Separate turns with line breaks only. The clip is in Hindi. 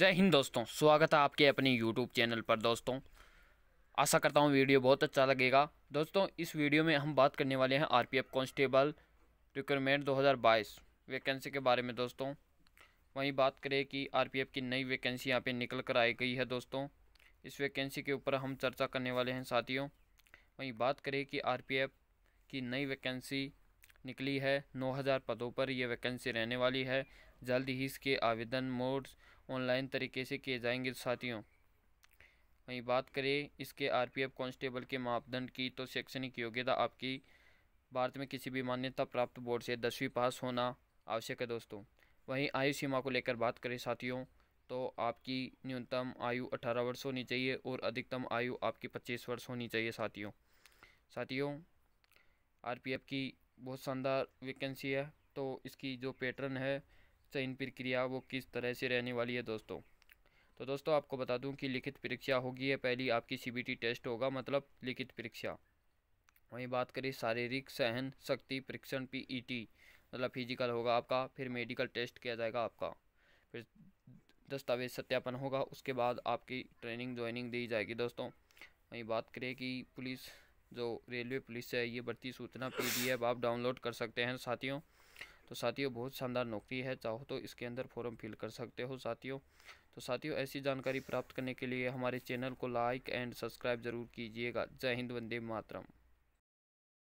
जय हिंद दोस्तों स्वागत है आपके अपने यूट्यूब चैनल पर दोस्तों आशा करता हूँ वीडियो बहुत अच्छा लगेगा दोस्तों इस वीडियो में हम बात करने वाले हैं आरपीएफ कांस्टेबल रिक्रूटमेंट 2022 वैकेंसी के बारे में दोस्तों वहीं बात करें कि आरपीएफ की नई वैकेंसी यहाँ पे निकल कर आई गई है दोस्तों इस वैकेंसी के ऊपर हम चर्चा करने वाले हैं साथियों वहीं बात करें कि आर की नई वैकेंसी निकली है नौ पदों पर यह वैकेंसी रहने वाली है जल्द ही इसके आवेदन मोड्स ऑनलाइन तरीके से किए जाएंगे साथियों वहीं बात करें इसके आरपीएफ कांस्टेबल के मापदंड की तो शैक्षणिक योग्यता आपकी भारत में किसी भी मान्यता प्राप्त बोर्ड से दसवीं पास होना आवश्यक है दोस्तों वहीं आयु सीमा को लेकर बात करें साथियों तो आपकी न्यूनतम आयु 18 वर्ष होनी चाहिए और अधिकतम आयु आपकी 25 वर्ष होनी चाहिए साथियों साथियों आरपीएफ की बहुत शानदार वैकेंसी है तो इसकी जो पैटर्न है चयन प्रक्रिया वो किस तरह से रहने वाली है दोस्तों तो दोस्तों आपको बता दूं कि लिखित परीक्षा होगी है पहली आपकी सीबीटी टेस्ट होगा मतलब लिखित परीक्षा वहीं बात करें शारीरिक सहन शक्ति परीक्षण पीईटी e मतलब फिजिकल होगा आपका फिर मेडिकल टेस्ट किया जाएगा आपका फिर दस्तावेज सत्यापन होगा उसके बाद आपकी ट्रेनिंग ज्वाइनिंग दी जाएगी दोस्तों वहीं बात करें कि पुलिस जो रेलवे पुलिस है ये बढ़ती सूचना पी आप डाउनलोड कर सकते हैं साथियों तो साथियों बहुत शानदार नौकरी है चाहो तो इसके अंदर फॉर्म फिल कर सकते हो साथियों तो साथियों ऐसी जानकारी प्राप्त करने के लिए हमारे चैनल को लाइक एंड सब्सक्राइब ज़रूर कीजिएगा जय हिंद वंदे मातरम